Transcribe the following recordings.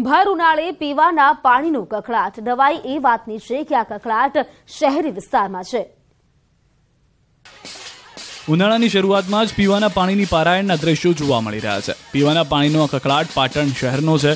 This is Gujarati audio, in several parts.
ભર ઉનાળે પીવાના પાણીનો કકળાટ દવાઈ એ વાતની છે કે આ કકળાટ શહેરી વિસ્તારમાં છે ઉનાળાની શરૂઆતમાં જ પીવાના પાણીની પારાયણના દ્રશ્યો જોવા મળી રહ્યા છે પીવાના પાણીનો આ કકળાટ પાટણ શહેરનો છે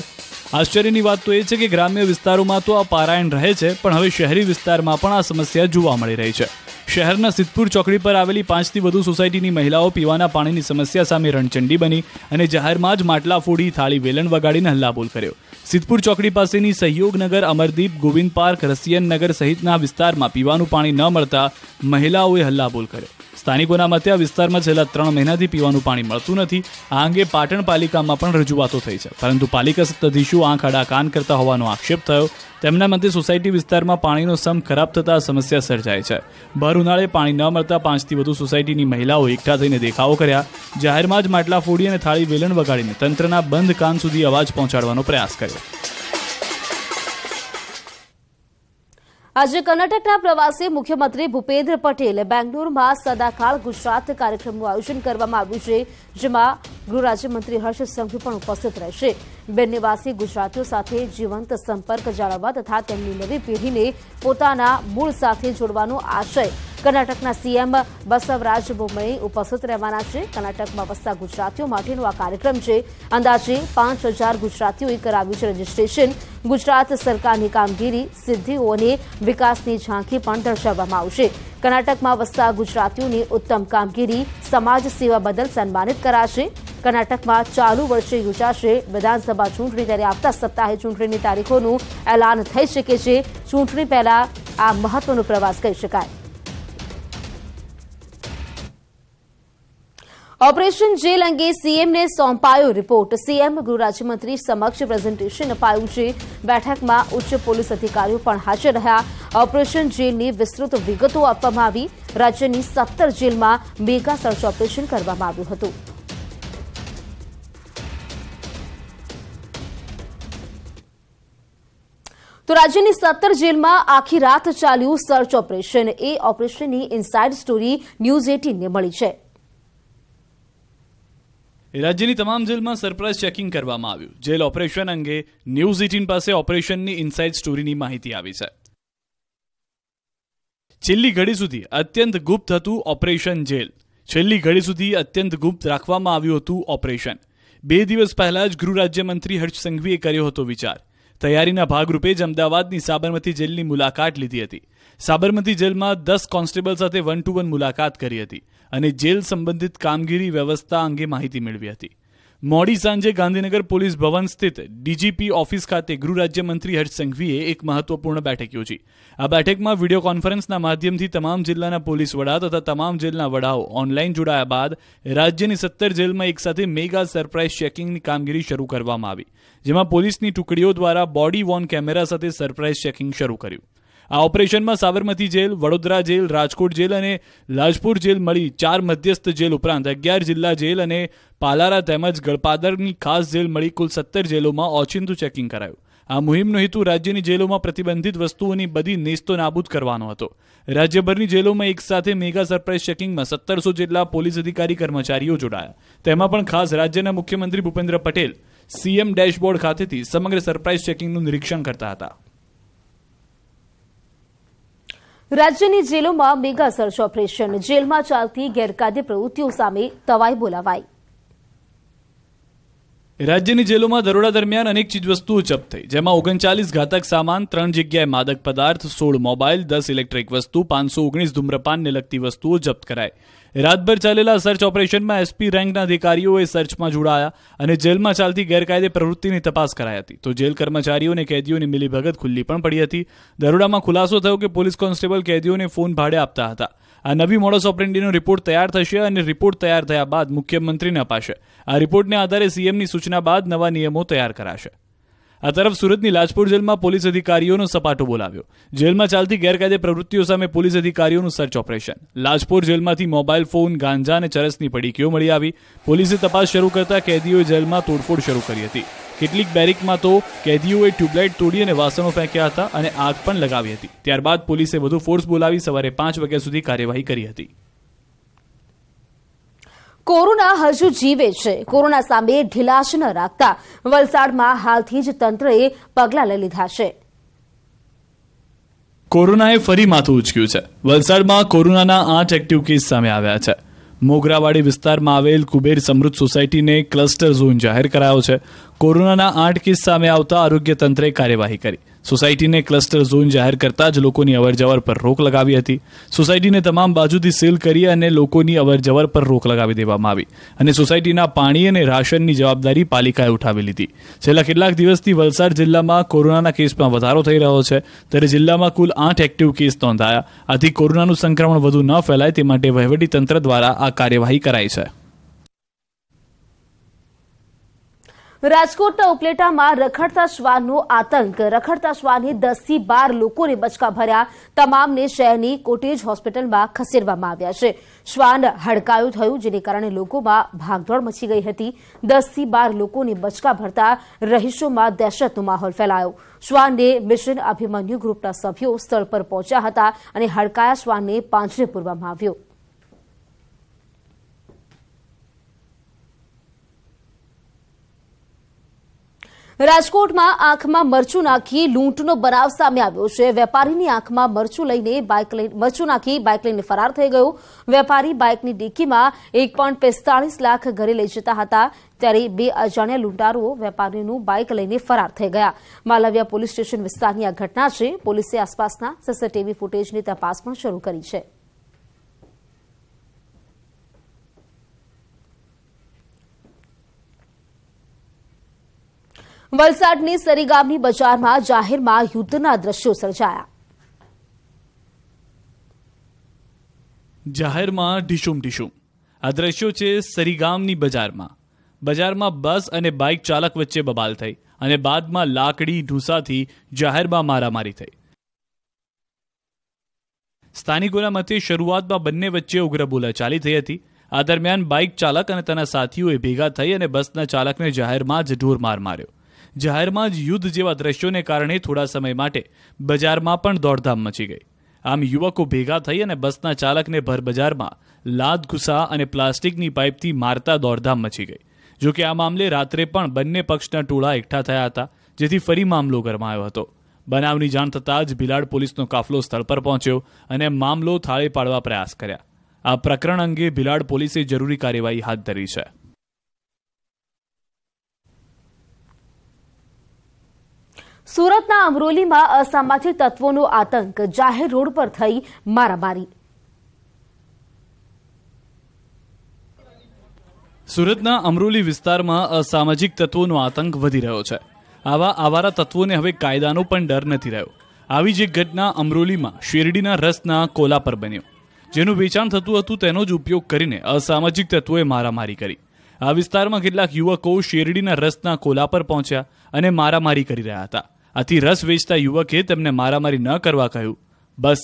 આશ્ચર્યની વાત તો એ છે કે ગ્રામ્ય વિસ્તારોમાં તો આ પારાયણ રહે છે પણ હવે શહેરી વિસ્તારમાં પણ આ સમસ્યા જોવા મળી રહી છે શહેરના સિદ્ધપુર ચોકડી પર આવેલી પાંચથી વધુ સોસાયટીની મહિલાઓ પીવાના પાણીની સમસ્યા સામે રણચંડી બની અને જાહેરમાં જ માટલા ફોડી થાળી વેલણ વગાડીને હલ્લાબોલ કર્યો સિદ્ધપુર ચોકડી પાસેની સહયોગનગર અમરદીપ ગોવિંદ પાર્ક રસિયન નગર સહિતના વિસ્તારમાં પીવાનું પાણી ન મળતા મહિલાઓએ હલ્લાબોલ કર્યો સ્થાનિકોના મતે આ વિસ્તારમાં છેલ્લા ત્રણ મહિનાથી પીવાનું પાણી મળતું નથી આ અંગે પાટણ પાલિકામાં પણ રજૂઆતો થઈ છે પરંતુ પાલિકા સત્તાધીશો આંખ આડા કાન કરતા હોવાનો આક્ષેપ થયો તેમના મતે સોસાયટી વિસ્તારમાં પાણીનો સમ ખરાબ થતાં સમસ્યા સર્જાય છે ભર ઉનાળે પાણી ન મળતા પાંચથી વધુ સોસાયટીની મહિલાઓ એકઠા થઈને દેખાવો કર્યા જાહેરમાં જ માટલા ફોડી અને થાળી વેલણ વગાડીને તંત્રના બંધ કાન સુધી અવાજ પહોંચાડવાનો પ્રયાસ કર્યો આજે કર્ણાટકના પ્રવાસી મુખ્યમંત્રી ભૂપેન્દ્ર પટેલ બેંગલુરુમાં સદાકાળ ગુજરાત કાર્યક્રમનું આયોજન કરવામાં આવ્યું છે જેમાં ગૃહરાજ્યમંત્રી હર્ષ સંઘવી પણ ઉપસ્થિત રહેશે બે નિવાસી ગુજરાતીઓ સાથે જીવંત સંપર્ક જાળવવા તથા તેમની નવી પેઢીને પોતાના મૂળ સાથે જોડવાનો આશય કર્ણાટકના સીએમ બસવરાજ બોમણે ઉપસ્થિત રહેવાના છે કર્ણાટકમાં વસતા ગુજરાતીઓ માટેનો આ કાર્યક્રમ છે અંદાજે પાંચ હજાર ગુજરાતીઓએ કરાવ્યું છે રજીસ્ટ્રેશન ગુજરાત સરકારની કામગીરી સિદ્ધિઓ અને વિકાસની ઝાંખી પણ દર્શાવવામાં આવશે કર્ણાટકમાં વસતા ગુજરાતીઓની ઉત્તમ કામગીરી સમાજ સેવા બદલ સન્માનિત કરાશે કર્ણાટકમાં ચાલુ વર્ષે યોજાશે વિધાનસભા ચૂંટણી ત્યારે આવતા સપ્તાહે ચૂંટણીની તારીખોનું એલાન થઈ શકે છે ચૂંટણી પહેલા આ મહત્વનો પ્રવાસ કહી શકાય ઓપરેશન જેલ અંગે સીએમને સોંપાયો રિપોર્ટ સીએમ ગૃહ રાજ્યમંત્રી સમક્ષ પ્રેઝન્ટેશન અપાયું છે બેઠકમાં ઉચ્ચ પોલીસ અધિકારીઓ પણ હાજર રહ્યા ઓપરેશન જેલની વિસ્તૃત વિગતો આપવામાં આવી રાજ્યની સત્તર જેલમાં મેગા સર્ચ ઓપરેશન કરવામાં આવ્યું હતું તો રાજ્યની સત્તર જેલમાં આખી રાત ચાલ્યું સર્ચ ઓપરેશન એ ઓપરેશનની ઇનસાઇડ સ્ટોરી ન્યૂઝ એટીનને મળી છે રાજ્યની તમામ જેલમાં સરપ્રાઇઝ ચેકિંગ કરવામાં આવ્યું જેલ ઓપરેશન અંગે ન્યૂઝ એટીન પાસે ઓપરેશનની ઇનસાઇડ સ્ટોરીની માહિતી આવી છે છેલ્લી ઘડી સુધી અત્યંત ગુપ્ત હતું ઓપરેશન જેલ છેલ્લી ઘડી સુધી અત્યંત ગુપ્ત રાખવામાં આવ્યું હતું ઓપરેશન બે દિવસ પહેલા જ ગૃહ રાજ્યમંત્રી હર્ષ સંઘવીએ કર્યો હતો વિચાર તૈયારીના ભાગરૂપે જ અમદાવાદની સાબરમતી જેલની મુલાકાત લીધી હતી સાબરમતી જેલમાં દસ કોન્સ્ટેબલ સાથે વન ટુ વન મુલાકાત કરી હતી અને જેલ સંબંધિત કામગીરી વ્યવસ્થા અંગે માહિતી મેળવી હતી મોડી સાંજે ગાંધીનગર પોલીસ ભવન સ્થિત ડીજીપી ઓફિસ ખાતે ગૃહરાજ્યમંત્રી રાજ્યમંત્રી હર્ષ સંઘવીએ એક મહત્વપૂર્ણ બેઠક યોજી આ બેઠકમાં વિડીયો કોન્ફરન્સના માધ્યમથી તમામ જિલ્લાના પોલીસ વડા તથા તમામ જેલના વડાઓ ઓનલાઈન જોડાયા બાદ રાજ્યની સત્તર જેલમાં એકસાથે મેગા સરપ્રાઇઝ ચેકિંગની કામગીરી શરૂ કરવામાં આવી જેમાં પોલીસની ટુકડીઓ દ્વારા બોડી વોન કેમેરા સાથે સરપ્રાઇઝ ચેકિંગ શરૂ કર્યું આ ઓપરેશનમાં Sabarmati jail Vadodara jail Rajkot jail અને લાજપુર જેલ મળી ચાર મધ્યસ્થ જેલ ઉપરાંત અગિયાર જિલ્લા જેલ અને પાલારા તેમજ ગળપાદરની ખાસ જેલ મળી કુલ સત્તર જેલોમાં ઓચિંતું ચેકિંગ કરાયું આ મુહિમનો હેતુ રાજ્યની જેલોમાં પ્રતિબંધિત વસ્તુઓની બધી નેસ્તો નાબૂદ કરવાનો હતો રાજ્યભરની જેલોમાં એકસાથે મેગા સરપ્રાઇઝ ચેકિંગમાં સત્તરસો જેટલા પોલીસ અધિકારી કર્મચારીઓ જોડાયા તેમાં પણ ખાસ રાજ્યના મુખ્યમંત્રી ભૂપેન્દ્ર પટેલ સીએમ ડેશબોર્ડ ખાતેથી સમગ્ર સરપ્રાઇઝ ચેકિંગનું નિરીક્ષણ કરતા હતા રાજ્યની જેલોમાં મેગા સર્ચ ઓપરેશન જેલમાં ચાલતી ગેરકાયદે પ્રવૃત્તિઓ સામે તવાઈ બોલાવાઈ રાજ્યની જેલોમાં દરોડા દરમિયાન અનેક ચીજવસ્તુઓ જપ્ત થઈ જેમાં ઓગણચાલીસ ઘાતક સામાન ત્રણ જગ્યાએ માદક પદાર્થ સોળ મોબાઈલ દસ ઇલેક્ટ્રિક વસ્તુ પાંચસો ઓગણીસ ધૂમ્રપાનને લગતી વસ્તુઓ જપ્ત કરાઈ રાતભર ચાલેલા સર્ચ ઓપરેશનમાં એસપી રેન્કના અધિકારીઓએ સર્ચમાં જોડાયા અને જેલમાં ચાલતી ગેરકાયદે પ્રવૃત્તિની તપાસ કરાઈ હતી તો જેલ કર્મચારીઓ અને કેદીઓની મિલીભગત ખુલ્લી પણ પડી હતી દરોડામાં ખુલાસો થયો કે પોલીસ કોન્સ્ટેબલ કેદીઓને ફોન ભાડે આપતા હતા આ નવી મોડસ ઓપરેન્ડીનો રિપોર્ટ તૈયાર થશે અને રિપોર્ટ તૈયાર થયા બાદ મુખ્યમંત્રીને અપાશે આ રિપોર્ટને આધારે સીએમની સૂચના બાદ નવા નિયમો તૈયાર કરાશે આ તરફ સુરતની લાજપુર જેલમાં પોલીસ અધિકારીઓનો સપાટો બોલાવ્યો જેલમાં ચાલતી ગેરકાયદે પ્રવૃત્તિઓ સામે પોલીસ અધિકારીઓનું સર્ચ ઓપરેશન લાજપોર જેલમાંથી મોબાઈલ ફોન ગાંજા અને ચરસની પડીકીઓ મળી આવી પોલીસે તપાસ શરૂ કરતા કેદીઓએ જેલમાં તોડફોડ શરૂ કરી હતી કેટલીક બેરિકમાં તો કેદીઓએ ટ્યુબલાઇટ તોડી અને વાસણો ફેંક્યા હતા અને આગ પણ લગાવી હતી ત્યારબાદ પોલીસે વધુ ફોર્સ બોલાવી સવારે પાંચ વાગ્યા સુધી કાર્યવાહી કરી હતી કોરોના હજુ જીવે છે કોરોના સામે ઢીલાશ ન રાખતા વલસાડમાં હાલથી જ તંત્રએ પગલાં લઈ લીધા છે કોરોનાએ ફરી માથું ઉચક્યું છે વલસાડમાં કોરોનાના આઠ એક્ટિવ કેસ સામે આવ્યા છે મોગરાવાડી વિસ્તારમાં આવેલ કુબેર સમૃદ્ધ સોસાયટીને ક્લસ્ટર ઝોન જાહેર કરાયો છે કોરોનાના આઠ કેસ સામે આવતા આરોગ્ય તંત્રે કાર્યવાહી કરી સોસાયટીને ક્લસ્ટર ઝોન જાહેર કરતા જ લોકોની અવરજવર પર રોક લગાવી હતી સોસાયટીને તમામ બાજુથી સીલ કરી અને લોકોની અવરજવર પર રોક લગાવી દેવામાં આવી અને સોસાયટીના પાણી અને રાશનની જવાબદારી પાલિકાએ ઉઠાવી લીધી છેલ્લા કેટલાક દિવસથી વલસાડ જિલ્લામાં કોરોનાના કેસમાં વધારો થઈ રહ્યો છે ત્યારે જિલ્લામાં કુલ આઠ એક્ટિવ કેસ નોંધાયા આથી કોરોનાનું સંક્રમણ વધુ ન ફેલાય તે માટે વહીવટીતંત્ર દ્વારા આ કાર્યવાહી કરાઈ છે રાજકોટના ઉપલેટામાં રખડતા શ્વાનનો આતંક રખડતા શ્વાને દસથી બાર લોકોને બચકા ભર્યા તમામને શહેરની કોટેજ હોસ્પિટલમાં ખસેડવામાં આવ્યા છે શ્વાન હડકાયું થયું જેને કારણે લોકોમાં ભાગદોડ મચી ગઈ હતી દસથી બાર લોકોને બચકા ભરતા રહીશોમાં દહેશતનો માહોલ ફેલાયો શ્વાનને મિશન અભિમન્યુ ગ્રુપના સભ્યો સ્થળ પર પહોંચ્યા હતા અને હડકાયા શ્વાનને પાંજરે પૂરવામાં આવ્યો રાજકોટમાં આંખમાં મરચું નાખી લૂંટનો બનાવ સામે આવ્યો છે વેપારીની આંખમાં મરચું લઈને બાઇક મરચું નાખી બાઇક લઈને ફરાર થઈ ગયો વેપારી બાઇકની ડિક્કીમાં એક લાખ ઘરે લઈ જતા હતા ત્યારે બે અજાણ્યા લૂંટારુઓ વેપારીનું બાઇક લઈને ફરાર થઈ ગયા માલવિયા પોલીસ સ્ટેશન વિસ્તારની આ ઘટના છે પોલીસે આસપાસના સીસીટીવી ફૂટેજની તપાસ પણ શરૂ કરી છે વલસાડની સરીગામની બજારમાં જાહેરમાં યુદ્ધના દ્રશ્યો સર્જાયા જાહેરમાં ઢીશુમ ઢીશુમ આ દ્રશ્યો છે સરીગામની બજારમાં બજારમાં બસ અને બાઇક ચાલક વચ્ચે બબાલ થઈ અને બાદમાં લાકડી ઢૂંસાથી જાહેરમાં મારામારી થઈ સ્થાનિકોના મતે શરૂઆતમાં બંને વચ્ચે ઉગ્ર ચાલી થઈ હતી આ દરમિયાન બાઇક ચાલક અને તેના સાથીઓએ ભેગા થઈ અને બસના ચાલકને જાહેરમાં જ ઢોર માર માર્યો જાહેરમાં જ યુદ્ધ જેવા દ્રશ્યોને કારણે થોડા સમય માટે બજારમાં પણ દોડધામ મચી ગઈ આમ યુવકો ભેગા થઈ અને બસના ચાલકને ભરબજારમાં લાદ ઘુસા અને પ્લાસ્ટિકની પાઇપથી મારતા દોડધામ મચી ગઈ જોકે આ મામલે રાત્રે પણ બંને પક્ષના ટોળા એકઠા થયા હતા જેથી ફરી મામલો ગરમાયો હતો બનાવની જાણ થતાં જ ભિલાડ પોલીસનો કાફલો સ્થળ પર પહોંચ્યો અને મામલો થાળે પાડવા પ્રયાસ કર્યા આ પ્રકરણ અંગે ભિલાડ પોલીસે જરૂરી કાર્યવાહી હાથ ધરી છે સુરતના અમરોલીમાં અસામાજિક તત્વોનો આતંક જાહેર રોડ પર થઈ મારામારી સુરતના અમરોલી વિસ્તારમાં અસામાજિક તત્વોનો આતંક વધી રહ્યો છે આવા આવારા તત્વોને હવે કાયદાનો પણ ડર નથી રહ્યો આવી જ ઘટના અમરોલીમાં શેરડીના રસના કોલા પર બન્યો જેનું વેચાણ થતું હતું તેનો જ ઉપયોગ કરીને અસામાજિક તત્વોએ મારામારી કરી આ વિસ્તારમાં કેટલાક યુવકો શેરડીના રસના કોલા પર પહોંચ્યા અને મારામારી કરી રહ્યા હતા આથી રસ વેચતા યુવકે તેમને મારામારી ન કરવા કહ્યું બસ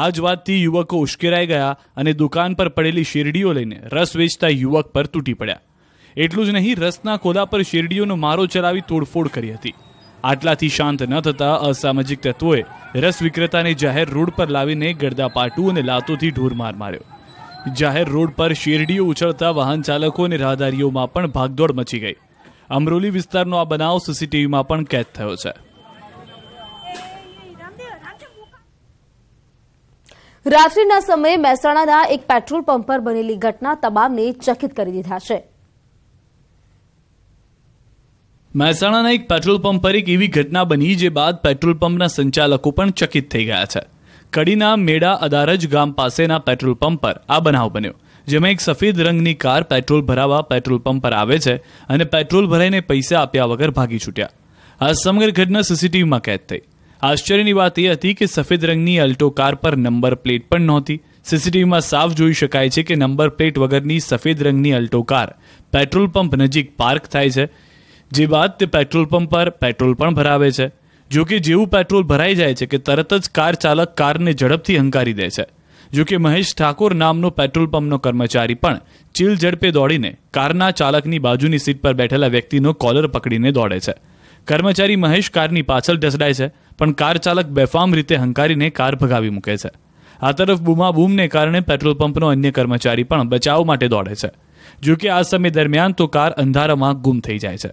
આ જ વાતથી યુવકો ઉશ્કેરાઈ ગયા અને દુકાન પર પડેલી શેરડીઓ લઈને રસ વેચતા યુવક પર તૂટી પડ્યા એટલું જ નહીં રસના કોદા પર શેરડીઓનો મારો ચલાવી તોડફોડ કરી હતી આટલાથી શાંત ન થતા અસામાજિક તત્વોએ રસ વિક્રેતાને જાહેર રોડ પર લાવીને ગરદા પાટું અને લાતોથી ઢોરમાર માર્યો જાહેર રોડ પર શેરડીઓ ઉછળતા વાહન ચાલકો અને રાહદારીઓમાં પણ ભાગદોડ મચી ગઈ અમરોલી વિસ્તારનો આ બનાવ સીસીટીવીમાં પણ કેદ થયો છે રાત્રિના સમયે મહેસાણાના એક પેટ્રોલ પંપ પર બનેલી ઘટના તમામને ચકિત કરી દીધા છે મહેસાણાના એક પેટ્રોલ પંપ પર એક એવી ઘટના બની જે બાદ પેટ્રોલ પંપના સંચાલકો પણ ચકિત થઈ ગયા છે કડીના મેડા અદારજ ગામ પાસેના પેટ્રોલ પંપ પર આ બનાવ બન્યો જેમાં એક સફેદ રંગની કાર પેટ્રોલ ભરાવા પેટ્રોલ પંપ પર આવે છે અને પેટ્રોલ ભરાઈને પૈસા આપ્યા વગર ભાગી છૂટ્યા આ સમગ્ર ઘટના સીસીટીવીમાં કેદ થઈ આશ્ચર્યની વાત એ હતી કે સફેદ રંગની અલ્ટો કાર પર નંબર પ્લેટ પણ નહોતી સીસીટીવીમાં સાફ જોઈ શકાય છે કે નંબર પ્લેટ વગરની સફેદ રંગની અલ્ટો કાર પેટ્રોલ પંપ નજીક પાર્ક થાય છે જે બાદ તે પેટ્રોલ પંપ પર પેટ્રોલ પણ ભરાવે છે જો કે જેવું પેટ્રોલ ભરાઈ જાય છે કે તરત જ કાર ચાલક કારને ઝડપથી હંકારી દે છે જો કે મહેશ ઠાકોર નામનો પેટ્રોલ પંપનો કર્મચારી પણ ચીલ ઝડપે દોડીને કારના ચાલકની બાજુની સીટ પર બેઠેલા વ્યક્તિનો કોલર પકડીને દોડે છે કર્મચારી મહેશ કારની પાછળ ઢસડાય છે પણ કાર ચાલક બેફામ રીતે હંકારીને કાર ભગાવી મૂકે છે આ તરફ બૂમાબૂમને કારણે પેટ્રોલ પંપનો અન્ય કર્મચારી પણ બચાવ માટે દોડે છે જોકે આ સમય દરમિયાન તો કાર અંધારામાં ગુમ થઈ જાય છે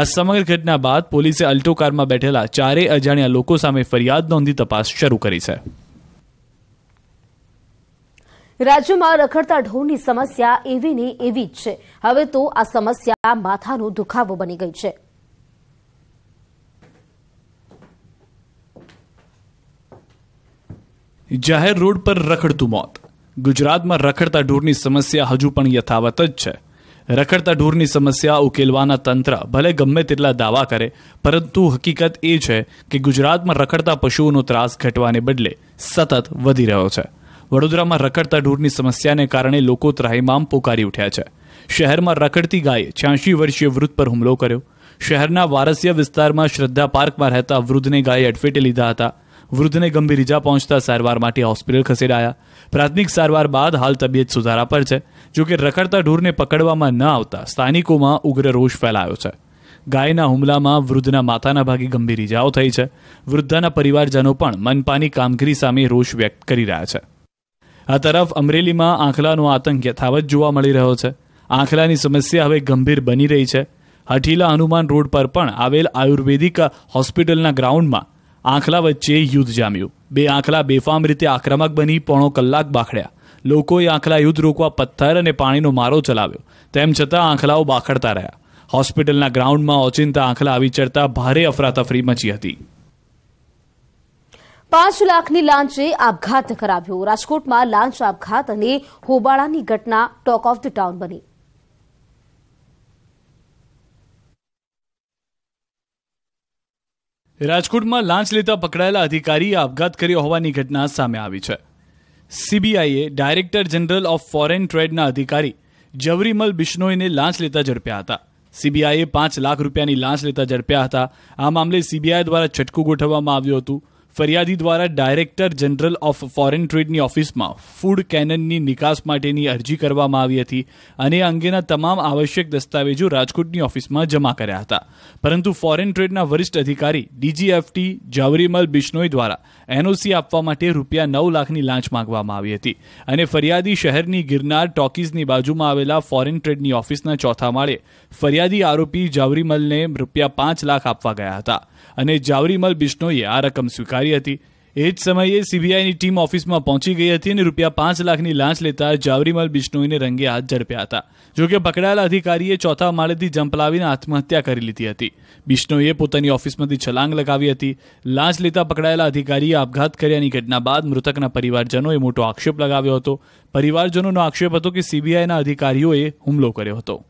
આ સમગ્ર ઘટના બાદ પોલીસે અલ્ટો કારમાં બેઠેલા ચારેય અજાણ્યા લોકો સામે ફરિયાદ નોંધી તપાસ શરૂ કરી છે રાજ્યમાં રખડતા ઢોરની સમસ્યા એવી ને એવી જ છે હવે તો આ સમસ્યા માથાનો દુખાવો બની ગઈ છે જાહેર રોડ પર રખડતું મોત ગુજરાતમાં રખડતા ઢોરની સમસ્યા હજુ પણ યથાવત જ છે રખડતા ઢોરની સમસ્યા ઉકેલવાના તંત્ર ભલે ગમે તેટલા દાવા કરે પરંતુ હકીકત એ છે કે ગુજરાતમાં રખડતા પશુઓનો ત્રાસ ઘટવાને બદલે સતત વધી રહ્યો છે વડોદરામાં રખડતા ઢોરની સમસ્યાને કારણે લોકો ત્રાહીમામ પોકારી ઉઠ્યા છે શહેરમાં રખડતી ગાયે છ્યાસી વર્ષીય વૃદ્ધ પર હુમલો કર્યો શહેરના વારસિયા વિસ્તારમાં શ્રદ્ધા પાર્કમાં રહેતા વૃદ્ધને ગાય અડફેટે લીધા હતા વૃદ્ધને ગંભીર ઇજા પહોંચતા સારવાર માટે હોસ્પિટલ ખસેડાયા પ્રાથમિક સારવાર બાદ હાલ તબિયત સુધારા પર છે જોકે રખડતા ઢોરને પકડવામાં ન આવતા સ્થાનિકોમાં ઉગ્ર રોષ ફેલાયો છે ગાયના હુમલામાં વૃદ્ધના માથાના ભાગે ગંભીર ઇજાઓ થઈ છે વૃદ્ધાના પરિવારજનો પણ મનપાની કામગીરી સામે રોષ વ્યક્ત કરી રહ્યા છે આ તરફ અમરેલીમાં આંખલાનો આતંક યથાવત જોવા મળી રહ્યો છે આંખલાની સમસ્યા હવે ગંભીર બની રહી છે હઠીલા હનુમાન રોડ પર પણ આવેલ આયુર્વેદિક હોસ્પિટલના ગ્રાઉન્ડમાં આંખલા વચ્ચે યુદ્ધ જામ્યું બે આંખલા બેફામ રીતે આક્રમક બની પોણો કલાક બાખડ્યા લોકોએ આંખલા યુદ્ધ રોકવા પથ્થર અને પાણીનો મારો ચલાવ્યો તેમ છતાં આંખલાઓ બાખડતા રહ્યા હોસ્પિટલના ગ્રાઉન્ડમાં ઓચિંતા આંખલા આવી ચડતા ભારે અફરાતફરી મચી હતી પાંચ લાખની લાંચે આપઘાત કરાવ્યો રાજકોટમાં લાંચ આપઘાત અને હોબાળાની ઘટના ટોક ઓફ ધ ટાઉન બની રાજકોટમાં લાંચ લેતા પકડાયેલા અધિકારીએ આપઘાત કર્યો હોવાની ઘટના સામે આવી છે સીબીઆઈએ ડાયરેક્ટર જનરલ ઓફ ફોરેન ટ્રેડના અધિકારી જવરીમલ બિશ્નોઈને લાંચ લેતા ઝડપ્યા હતા સીબીઆઈએ પાંચ લાખ રૂપિયાની લાંચ લેતા ઝડપ્યા હતા આ મામલે સીબીઆઈ દ્વારા છટકું ગોઠવવામાં આવ્યું હતું ફરિયાદી દ્વારા ડાયરેક્ટર જનરલ ઓફ ફોરેન ટ્રેડની ઓફિસમાં ફૂડ કેનનની નિકાસ માટેની અરજી કરવામાં આવી હતી અને અંગેના તમામ આવશ્યક દસ્તાવેજો રાજકોટની ઓફિસમાં જમા કર્યા હતા પરંતુ ફોરેન ટ્રેડના વરિષ્ઠ અધિકારી ડીજીએફટી જાવરીમલ બિશ્નોઈ દ્વારા એનઓસી આપવા માટે રૂપિયા નવ લાખની લાંચ માંગવામાં આવી હતી અને ફરિયાદી શહેરની ગિરનાર ટોકીઝની બાજુમાં આવેલા ફોરેન ટ્રેડની ઓફિસના ચોથા માળે ફરિયાદી આરોપી જાવરીમલને રૂપિયા પાંચ લાખ આપવા ગયા હતા અને જાવરીમલ બિશ્નોઈએ આ રકમ સ્વીકારી હતી એ જ સમયે સીબીઆઈની ટીમ ઓફિસમાં પહોંચી ગઈ હતી અને રૂપિયા પાંચ લાખની લાંચ લેતા જાવરીમલ બિશ્નોઈને રંગે હાથ ઝડપ્યા હતા જોકે પકડાયેલા અધિકારીએ ચોથા માળેથી જંપલાવીને આત્મહત્યા કરી લીધી હતી બિશ્નોઈએ પોતાની ઓફિસમાંથી છલાંગ લગાવી હતી લાંચ લેતા પકડાયેલા અધિકારીએ આપઘાત કર્યાની ઘટના બાદ મૃતકના પરિવારજનોએ મોટો આક્ષેપ લગાવ્યો હતો પરિવારજનોનો આક્ષેપ હતો કે સીબીઆઈના અધિકારીઓએ હુમલો કર્યો હતો